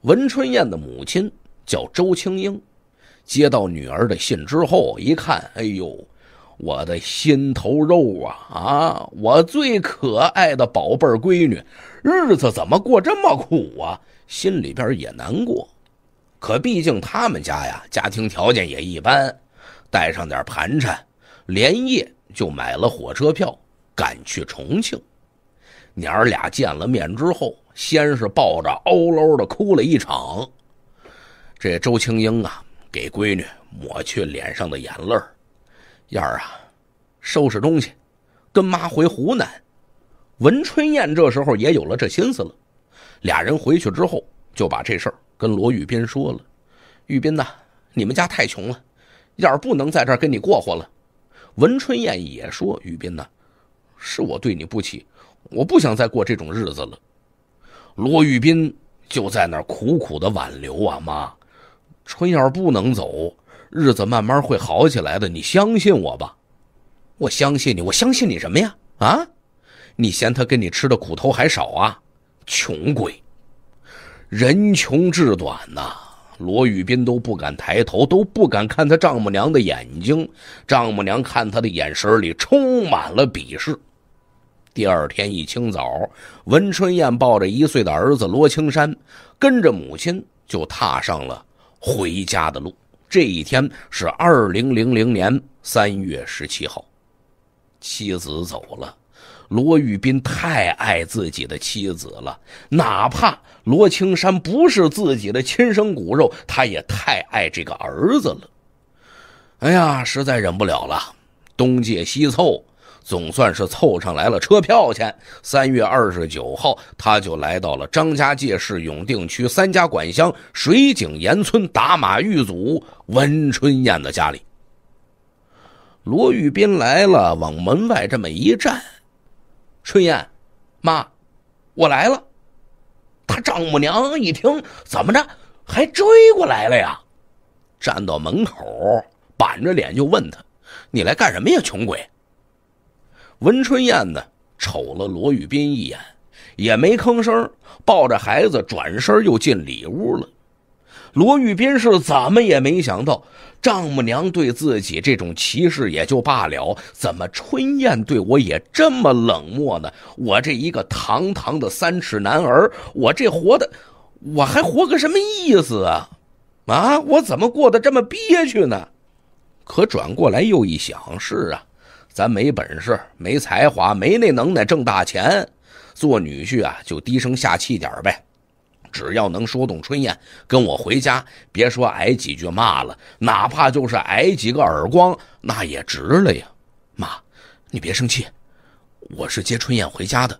文春燕的母亲叫周青英，接到女儿的信之后一看，哎呦，我的心头肉啊啊，我最可爱的宝贝闺女。日子怎么过这么苦啊？心里边也难过，可毕竟他们家呀，家庭条件也一般，带上点盘缠，连夜就买了火车票赶去重庆。娘儿俩见了面之后，先是抱着嗷喽的哭了一场。这周青英啊，给闺女抹去脸上的眼泪儿，燕儿啊，收拾东西，跟妈回湖南。文春燕这时候也有了这心思了，俩人回去之后就把这事儿跟罗玉斌说了。玉斌呐，你们家太穷了，燕儿不能在这儿跟你过活了。文春燕也说：“玉斌呐，是我对你不起，我不想再过这种日子了。”罗玉斌就在那儿苦苦的挽留啊，妈，春燕不能走，日子慢慢会好起来的，你相信我吧。我相信你，我相信你什么呀？啊？你嫌他跟你吃的苦头还少啊，穷鬼！人穷志短呐，罗宇斌都不敢抬头，都不敢看他丈母娘的眼睛。丈母娘看他的眼神里充满了鄙视。第二天一清早，文春燕抱着一岁的儿子罗青山，跟着母亲就踏上了回家的路。这一天是二零零零年三月十七号，妻子走了。罗玉斌太爱自己的妻子了，哪怕罗青山不是自己的亲生骨肉，他也太爱这个儿子了。哎呀，实在忍不了了，东借西凑，总算是凑上来了车票钱。三月二十九号，他就来到了张家界市永定区三家管乡水井岩村打马峪组文春燕的家里。罗玉斌来了，往门外这么一站。春燕，妈，我来了。他丈母娘一听，怎么着还追过来了呀？站到门口，板着脸就问他：“你来干什么呀，穷鬼？”文春燕呢，瞅了罗玉斌一眼，也没吭声，抱着孩子转身又进里屋了。罗玉斌是怎么也没想到。丈母娘对自己这种歧视也就罢了，怎么春燕对我也这么冷漠呢？我这一个堂堂的三尺男儿，我这活的我还活个什么意思啊？啊，我怎么过得这么憋屈呢？可转过来又一想，是啊，咱没本事，没才华，没那能耐挣大钱，做女婿啊就低声下气点呗。只要能说动春燕跟我回家，别说挨几句骂了，哪怕就是挨几个耳光，那也值了呀！妈，你别生气，我是接春燕回家的。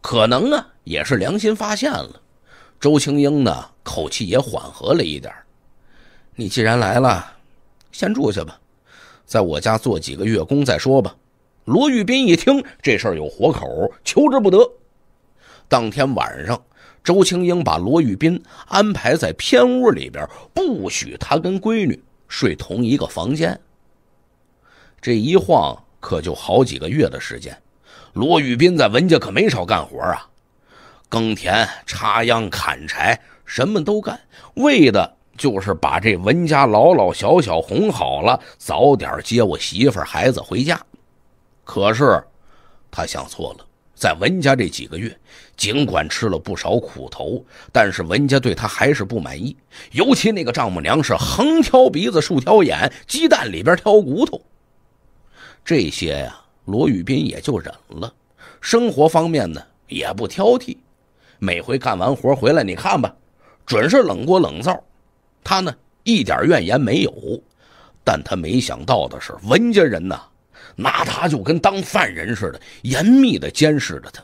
可能啊，也是良心发现了。周青英呢，口气也缓和了一点你既然来了，先住下吧，在我家做几个月工再说吧。罗玉斌一听这事儿有活口，求之不得。当天晚上。周青英把罗玉斌安排在偏屋里边，不许他跟闺女睡同一个房间。这一晃可就好几个月的时间，罗玉斌在文家可没少干活啊，耕田、插秧、砍柴，什么都干，为的就是把这文家老老小小哄好了，早点接我媳妇孩子回家。可是，他想错了。在文家这几个月，尽管吃了不少苦头，但是文家对他还是不满意。尤其那个丈母娘是横挑鼻子竖挑眼，鸡蛋里边挑骨头。这些呀，罗宇斌也就忍了。生活方面呢，也不挑剔。每回干完活回来，你看吧，准是冷锅冷灶，他呢一点怨言没有。但他没想到的是，文家人呢。拿他就跟当犯人似的，严密的监视着他，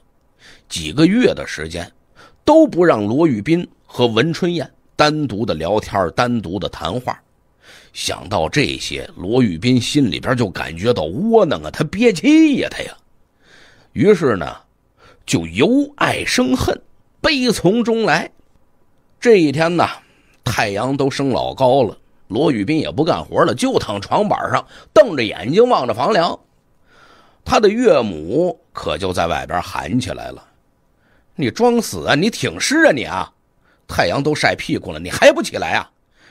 几个月的时间，都不让罗玉斌和文春燕单独的聊天，单独的谈话。想到这些，罗玉斌心里边就感觉到窝囊啊，他憋气呀，他呀。于是呢，就由爱生恨，悲从中来。这一天呢，太阳都升老高了。罗宇斌也不干活了，就躺床板上，瞪着眼睛望着房梁。他的岳母可就在外边喊起来了：“你装死啊？你挺尸啊？你啊！太阳都晒屁股了，你还不起来啊？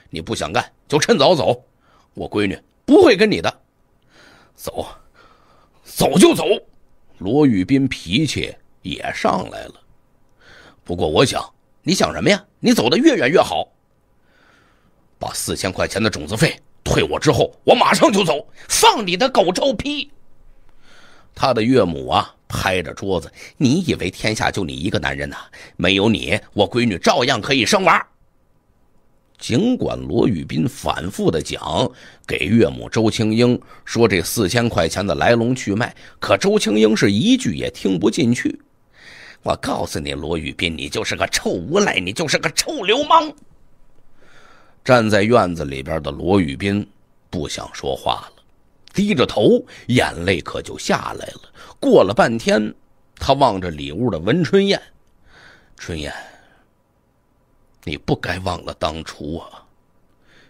你不想干就趁早走！我闺女不会跟你的，走，走就走。”罗宇斌脾气也上来了。不过我想，你想什么呀？你走得越远越好。把四千块钱的种子费退我之后，我马上就走，放你的狗臭屁！他的岳母啊，拍着桌子：“你以为天下就你一个男人呐？没有你，我闺女照样可以生娃。”尽管罗宇斌反复的讲给岳母周青英说这四千块钱的来龙去脉，可周青英是一句也听不进去。我告诉你，罗宇斌，你就是个臭无赖，你就是个臭流氓！站在院子里边的罗宇斌不想说话了，低着头，眼泪可就下来了。过了半天，他望着里屋的文春燕：“春燕，你不该忘了当初啊，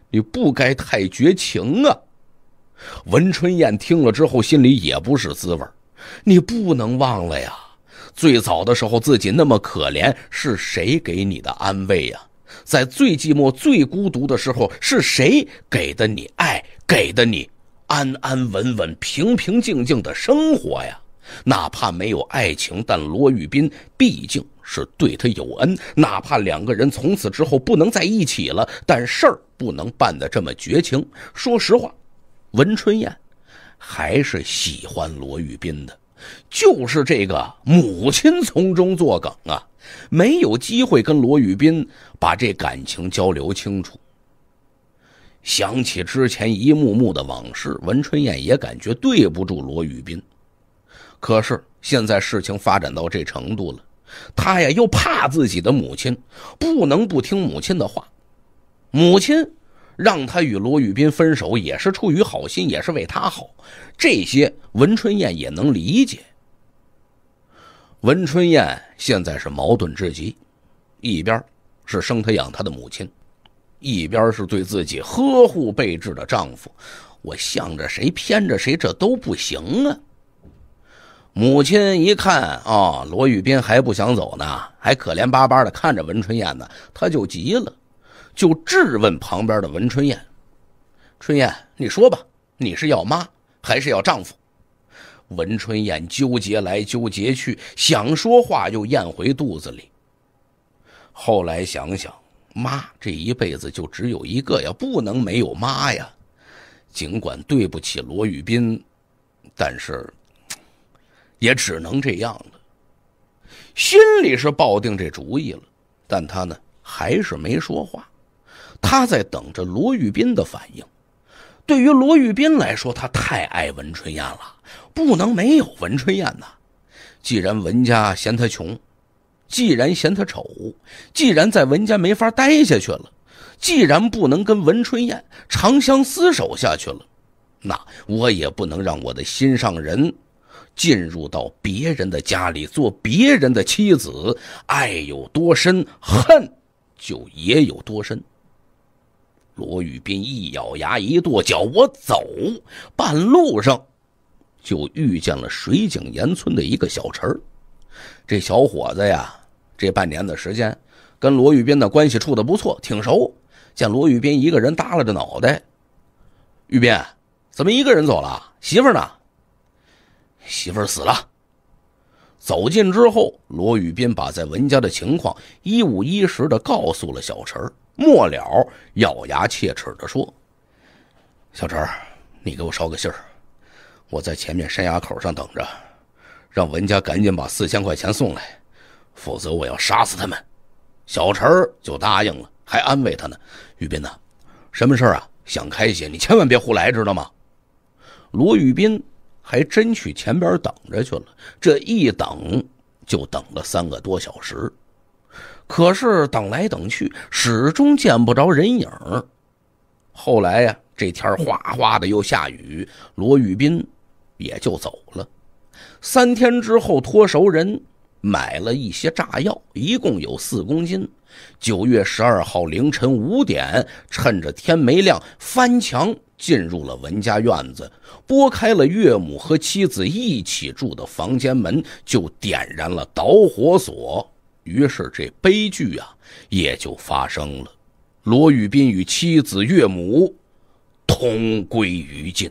你不该太绝情啊。”文春燕听了之后，心里也不是滋味：“你不能忘了呀，最早的时候自己那么可怜，是谁给你的安慰呀？”在最寂寞、最孤独的时候，是谁给的你爱，给的你安安稳稳、平平静静的生活呀？哪怕没有爱情，但罗玉斌毕竟是对他有恩。哪怕两个人从此之后不能在一起了，但事儿不能办得这么绝情。说实话，文春燕还是喜欢罗玉斌的。就是这个母亲从中作梗啊，没有机会跟罗宇斌把这感情交流清楚。想起之前一幕幕的往事，文春燕也感觉对不住罗宇斌。可是现在事情发展到这程度了，他呀又怕自己的母亲，不能不听母亲的话，母亲。让他与罗宇斌分手也是出于好心，也是为他好，这些文春燕也能理解。文春燕现在是矛盾至极，一边是生她养她的母亲，一边是对自己呵护备至的丈夫，我向着谁偏着谁，这都不行啊！母亲一看啊，罗宇斌还不想走呢，还可怜巴巴的看着文春燕呢，她就急了。就质问旁边的文春燕：“春燕，你说吧，你是要妈还是要丈夫？”文春燕纠结来纠结去，想说话又咽回肚子里。后来想想，妈这一辈子就只有一个呀，不能没有妈呀。尽管对不起罗宇斌，但是也只能这样了。心里是抱定这主意了，但他呢还是没说话。他在等着罗玉斌的反应。对于罗玉斌来说，他太爱文春燕了，不能没有文春燕呐。既然文家嫌他穷，既然嫌他丑，既然在文家没法待下去了，既然不能跟文春燕长相厮守下去了，那我也不能让我的心上人进入到别人的家里做别人的妻子。爱有多深，恨就也有多深。罗玉斌一咬牙，一跺脚，我走。半路上，就遇见了水井沿村的一个小陈儿。这小伙子呀，这半年的时间，跟罗玉斌的关系处得不错，挺熟。见罗玉斌一个人耷拉着脑袋，玉斌，怎么一个人走了？媳妇儿呢？媳妇儿死了。走近之后，罗玉斌把在文家的情况一五一十地告诉了小陈儿。末了，咬牙切齿的说：“小陈你给我捎个信儿，我在前面山崖口上等着，让文家赶紧把四千块钱送来，否则我要杀死他们。”小陈就答应了，还安慰他呢：“玉斌呐，什么事儿啊？想开些，你千万别胡来，知道吗？”罗玉斌还真去前边等着去了，这一等就等了三个多小时。可是等来等去，始终见不着人影。后来呀，这天哗哗的又下雨，罗玉斌也就走了。三天之后，托熟人买了一些炸药，一共有四公斤。九月十二号凌晨五点，趁着天没亮，翻墙进入了文家院子，拨开了岳母和妻子一起住的房间门，就点燃了导火索。于是，这悲剧啊，也就发生了。罗宇斌与妻子、岳母同归于尽。